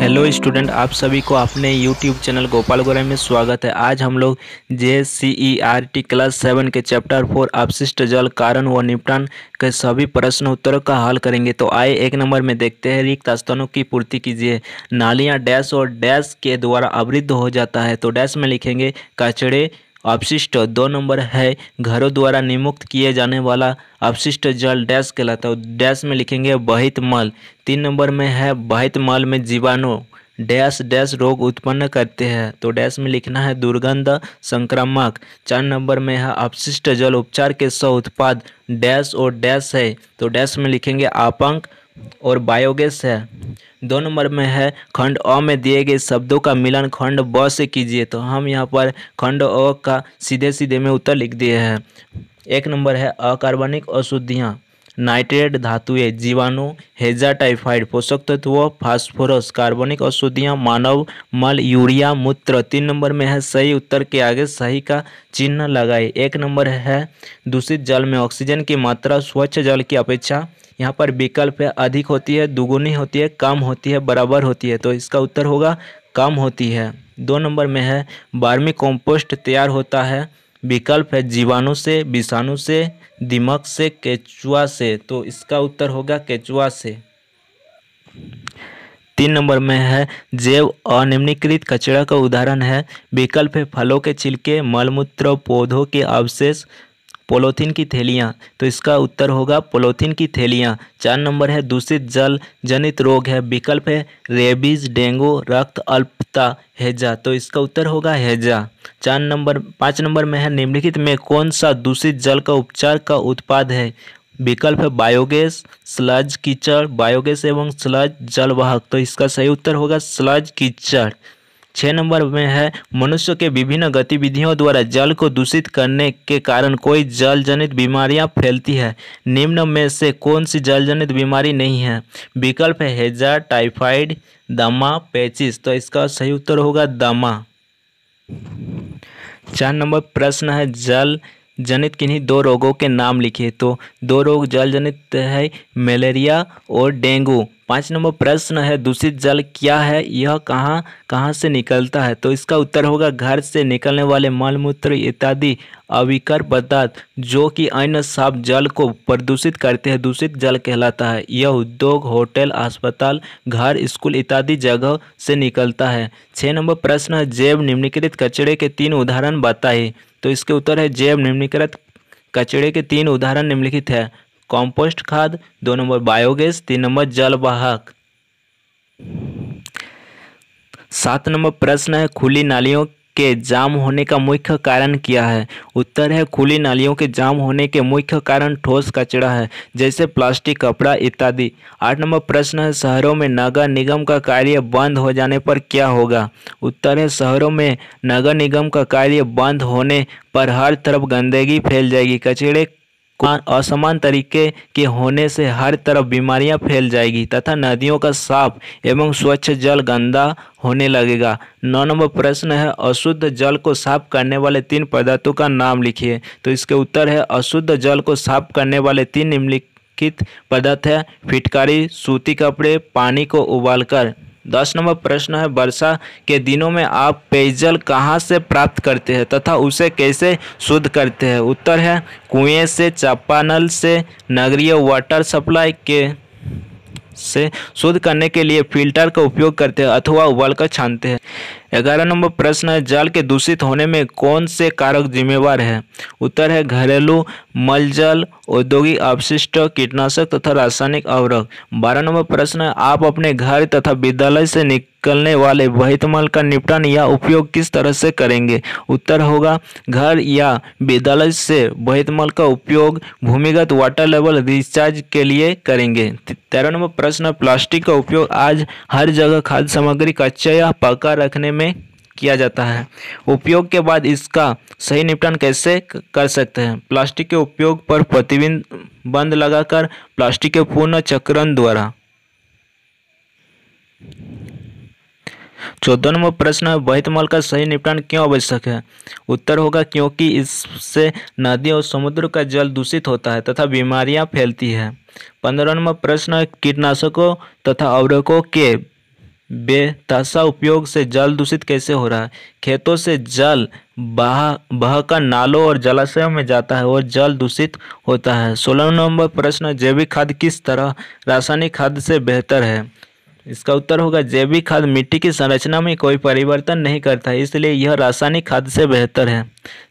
hello student आप सभी को अपने यूट्यूब चैनल गोपाल गोरे में स्वागत है आज हम लोग J C E R T class seven के चैप्टर फोर अपशिष्ट जल कारण व निपटान के सभी प्रश्न उत्तरों का हल करेंगे तो आए एक नंबर में देखते हैं रिक्त स्थानों की पूर्ति कीजिए नालियाँ डैश और डैश के द्वारा अवृद्ध हो जाता है तो डैश में लिखेंगे कचड़े अपशिष्ट दो नंबर है घरों द्वारा निमुक्त किए जाने वाला अपशिष्ट जल डैश कहलाता है डैश में लिखेंगे बहित मल तीन नंबर में है बहित मल में जीवाणु डैश डैश रोग उत्पन्न करते हैं तो डैश में लिखना है दुर्गंध संक्रामक चार नंबर में है अपशिष्ट जल उपचार के स उत्पाद डैश और डैश है तो डैश में लिखेंगे आपंक और बायोगैस है दो नंबर में है खंड अ में दिए गए शब्दों का मिलन खंड ब से कीजिए तो हम यहाँ पर खंड अ का सीधे सीधे में उत्तर लिख दिए हैं एक नंबर है अकार्बनिक अशुद्धियाँ नाइट्रेट धातु जीवाणु हेजाटाइफाइड पोषक तत्व फास्फोरस कार्बनिक औषधियाँ मानव मल यूरिया मूत्र तीन नंबर में है सही उत्तर के आगे सही का चिन्ह लगाए एक नंबर है दूषित जल में ऑक्सीजन की मात्रा स्वच्छ जल की अपेक्षा यहाँ पर विकल्प है अधिक होती है दुगुनी होती है कम होती है बराबर होती है तो इसका उत्तर होगा कम होती है दो नंबर में है बारहवीं कॉम्पोस्ट तैयार होता है विकल्प है जीवाणु से विषाणु से दिमक से केचुआ से तो इसका उत्तर होगा केचुआ से तीन नंबर में है जैव अनिम्नीकृत कचरा का उदाहरण है विकल्प है फलों के छिलके मलमूत्र पौधों के अवशेष पोलोथीन की थैलियाँ तो इसका उत्तर होगा पोलोथीन की थैलियाँ चार नंबर है दूषित जल जनित रोग है विकल्प है रेबीज डेंगू रक्त अल्पता हैजा तो इसका उत्तर होगा हैजा चार नंबर पाँच नंबर में है निम्नलिखित में कौन सा दूषित जल का उपचार का उत्पाद है विकल्प है बायोगैस स्लज कीचड़ बायोगैस एवं स्लज जलवाहक तो इसका सही उत्तर होगा स्लज कीचड़ छः नंबर में है मनुष्य के विभिन्न गतिविधियों द्वारा जल को दूषित करने के कारण कोई जल जनित बीमारियां फैलती है निम्न में से कौन सी जल जनित बीमारी नहीं है विकल्प है हेजा टाइफाइड दमा पेचिस तो इसका सही उत्तर होगा दमा चार नंबर प्रश्न है जल जनित किन्हीं दो रोगों के नाम लिखिए तो दो रोग जल जनित है मलेरिया और डेंगू पाँच नंबर प्रश्न है दूषित जल क्या है यह कहाँ कहाँ से निकलता है तो इसका उत्तर होगा घर से निकलने वाले मलमूत्र इत्यादि अविकर पदार्थ जो कि अन्य साफ जल को प्रदूषित करते हैं दूषित जल कहलाता है यह उद्योग होटल अस्पताल घर स्कूल इत्यादि जगह से निकलता है छः नंबर प्रश्न है जैव निम्नीकृत कचड़े के तीन उदाहरण बताए तो इसके उत्तर है जैव निम्नीकृत कचड़े के तीन उदाहरण निम्नलिखित है कॉम्पोस्ट खाद दो नंबर बायोगैस तीन नंबर जलवाहक सात नंबर प्रश्न है खुली नालियों के जाम होने का मुख्य कारण क्या है उत्तर है खुली नालियों के जाम होने के मुख्य कारण ठोस कचरा है जैसे प्लास्टिक कपड़ा इत्यादि आठ नंबर प्रश्न है शहरों में नगर निगम का कार्य बंद हो जाने पर क्या होगा उत्तर है शहरों में नगर निगम का कार्य बंद होने पर हर तरफ गंदगी फैल जाएगी कचरे असमान तरीके के होने से हर तरफ बीमारियां फैल जाएगी तथा नदियों का साफ एवं स्वच्छ जल गंदा होने लगेगा नौ नंबर प्रश्न है अशुद्ध जल को साफ करने वाले तीन पदार्थों का नाम लिखिए तो इसके उत्तर है अशुद्ध जल को साफ करने वाले तीन निम्नलिखित पदार्थ है फिटकारी सूती कपड़े पानी को उबालकर दस नंबर प्रश्न है वर्षा के दिनों में आप पेयजल कहाँ से प्राप्त करते हैं तथा उसे कैसे शुद्ध करते हैं उत्तर है कुएं से चापानल से नगरीय वाटर सप्लाई के से शुद्ध करने के लिए फिल्टर का उपयोग करते हैं अथवा उबाल कर छानते हैं ग्यारह नंबर प्रश्न है जल के दूषित होने में कौन से कारक जिम्मेवार है उत्तर है घरेलू मल जल औद्योगिक अवशिष्ट कीटनाशक तथा रासायनिक अवरक बारह नंबर प्रश्न है आप अपने घर तथा विद्यालय से निकलने वाले वहित मल का निपटान या उपयोग किस तरह से करेंगे उत्तर होगा घर या विद्यालय से वहित मल का उपयोग भूमिगत वाटर लेवल रिचार्ज के लिए करेंगे तेरह नंबर प्रश्न प्लास्टिक का उपयोग आज हर जगह खाद्य सामग्री कच्चा या पका रखने में में किया जाता है उपयोग के बाद इसका सही निपटान कैसे कर सकते हैं प्लास्टिक के उपयोग पर प्रतिबंध बंद लगाकर प्लास्टिक के पूर्ण चक्रण द्वारा चौदह नंबर प्रश्न है बहित मल का सही निपटान क्यों आवश्यक है उत्तर होगा क्योंकि इससे नदी और समुद्र का जल दूषित होता है तथा बीमारियां फैलती है पंद्रह नंबर प्रश्न है कीटनाशकों तथा अवरकों के बेतहाशा उपयोग से जल दूषित कैसे हो रहा है खेतों से जल बहा बहकर नालों और जलाशयों में जाता है और जल दूषित होता है सोलह नंबर प्रश्न जैविक खाद किस तरह रासायनिक खाद से बेहतर है इसका उत्तर होगा जैविक खाद मिट्टी की संरचना में कोई परिवर्तन नहीं करता है इसलिए यह रासायनिक खाद से बेहतर है